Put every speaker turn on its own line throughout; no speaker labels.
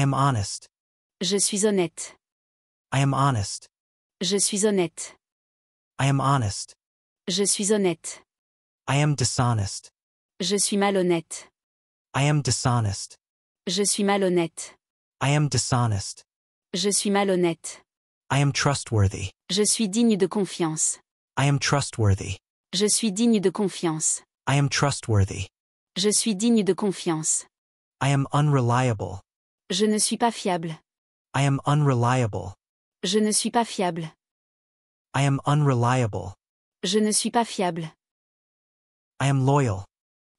I am honest. Je suis honnête. I am honest. Je suis honnête.
I am honest.
Je suis honnête.
I am dishonest.
Je suis malhonnête.
I am dishonest.
Je suis malhonnête.
I am dishonest.
Je suis malhonnête.
I am trustworthy.
Je suis digne de confiance.
I am trustworthy.
Je suis digne de confiance.
I am trustworthy.
Je suis digne de confiance.
I am unreliable.
Je ne suis pas fiable.
I am unreliable.
Je ne suis pas fiable.
I am unreliable.
Je ne suis pas fiable.
I am loyal.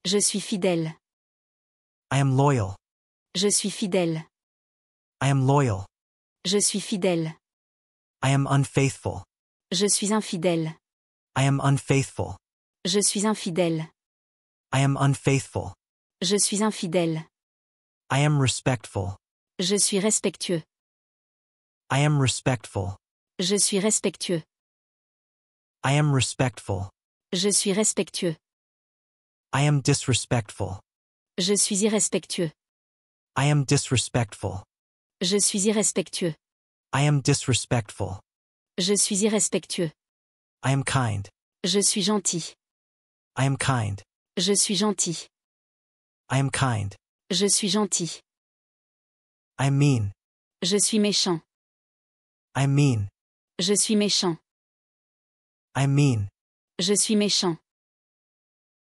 Je suis fidèle.
I am loyal.
Je suis fidèle.
I am loyal.
Je suis fidèle.
I am unfaithful.
Je suis infidèle.
I am unfaithful.
Je suis infidèle.
I am unfaithful.
Je suis infidèle.
I am respectful.
Je suis respectueux.
I am respectful.
Je suis respectueux.
I am respectful.
Je suis respectueux.
I am disrespectful.
Je suis irrespectueux.
I am disrespectful. Je
suis irrespectueux.
I am disrespectful.
Je suis irrespectueux. I am kind. Je suis gentil. I am kind. Je suis gentil. I am kind. Je suis gentil. I mean. Je suis méchant. I mean. Je suis méchant. I mean. Je suis méchant.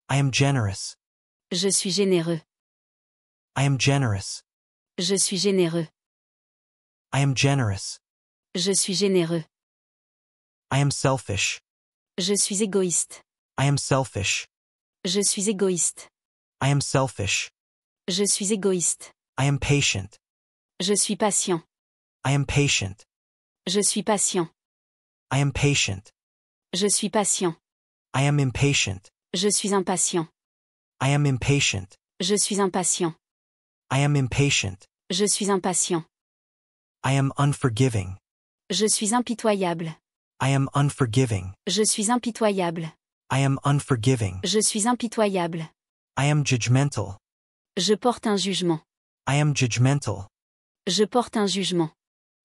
I am generous.
Je suis généreux.
I am generous.
Je suis généreux.
I am generous.
Je suis généreux.
I am selfish.
Je suis égoïste.
I am selfish.
Je suis égoïste.
I am selfish.
Je suis égoïste.
I am patient.
Je suis patient.
I am patient.
Je suis patient.
I am patient.
Je suis patient.
I am impatient.
Je suis impatient.
I am impatient.
Je suis impatient.
I am impatient.
Je suis impatient.
I am unforgiving.
Je suis impitoyable.
I am unforgiving.
Je suis impitoyable.
I am unforgiving.
Je suis impitoyable.
I am judgmental.
Je porte un jugement.
I am judgmental.
Je porte un jugement.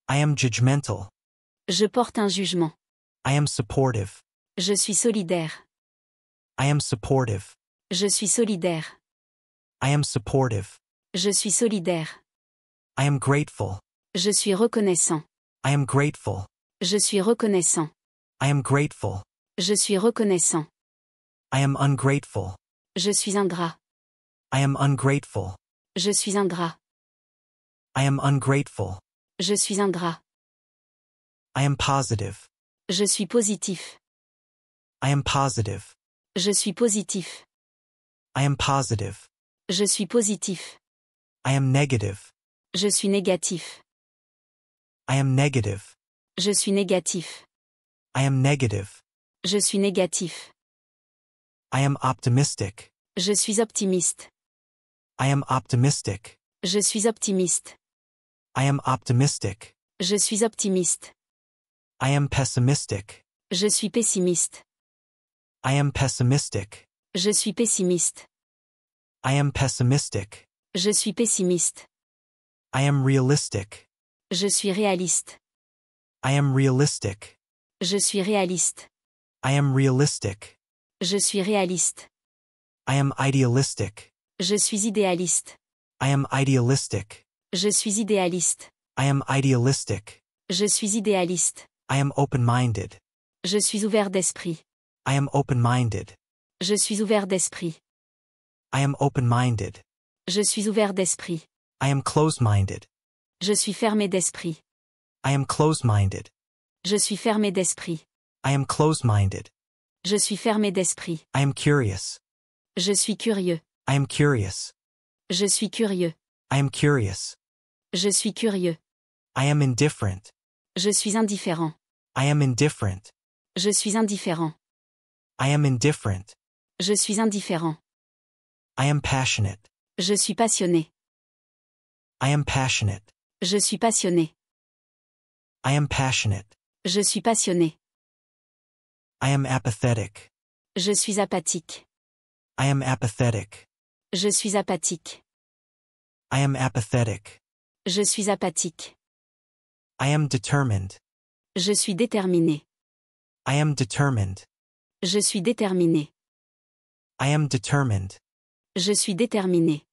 I am judgmental.
Je porte un jugement.
I am supportive.
Je suis solidaire.
I am supportive.
Je suis solidaire.
I am supportive.
Je suis solidaire.
I am grateful.
Je suis reconnaissant.
I am grateful.
Je suis reconnaissant.
I am grateful.
Je suis reconnaissant.
I am ungrateful.
Je suis ingrat.
I am ungrateful.
Je suis ingrat.
I am ungrateful.
Je suis ingrat.
I am positive.
Je suis positif.
I am positive.
Je suis positif.
I am positive.
Je suis positif.
I am negative.
Je suis négatif.
I am negative.
Je suis négatif.
I am negative.
Je suis négatif.
I am optimistic.
Je suis optimiste.
I am optimistic.
Je suis optimiste.
I am optimistic. Je suis optimiste. I am pessimistic. Je suis pessimiste. I am pessimistic. Je suis
pessimiste.
I am pessimistic.
Je suis pessimiste.
I am realistic.
Je suis réaliste.
I am realistic.
Je suis réaliste.
I am realistic.
Je suis réaliste.
I am idealistic. Je suis idéaliste. I am idealistic. Je suis idéaliste. I am idealistic. Je suis idéaliste. I am open-minded. Je suis ouvert d'esprit. I am open-minded.
Je suis ouvert d'esprit.
I am open-minded.
Je suis ouvert d'esprit.
I am close-minded.
Je suis fermé d'esprit.
I am close-minded.
Je suis fermé d'esprit.
I am close-minded.
Je suis fermé d'esprit.
I am curious.
Je suis curieux.
I am curious.
Je suis curieux.
I am curious.
Je suis curieux.
I am indifferent.
Je suis indifférent.
I am indifferent.
Je suis indifférent.
I am indifferent.
Je suis indifférent.
I am passionate.
Je suis passionné.
I am passionate.
Je suis passionné.
I am passionate.
Je suis passionné.
I am apathetic.
Je suis apathique.
I am apathetic.
Je suis apathique.
I am apathetic.
Je suis apathique.
I am determined.
Je suis déterminé.
I am determined.
Je suis déterminé.
I am determined.
Je suis déterminé.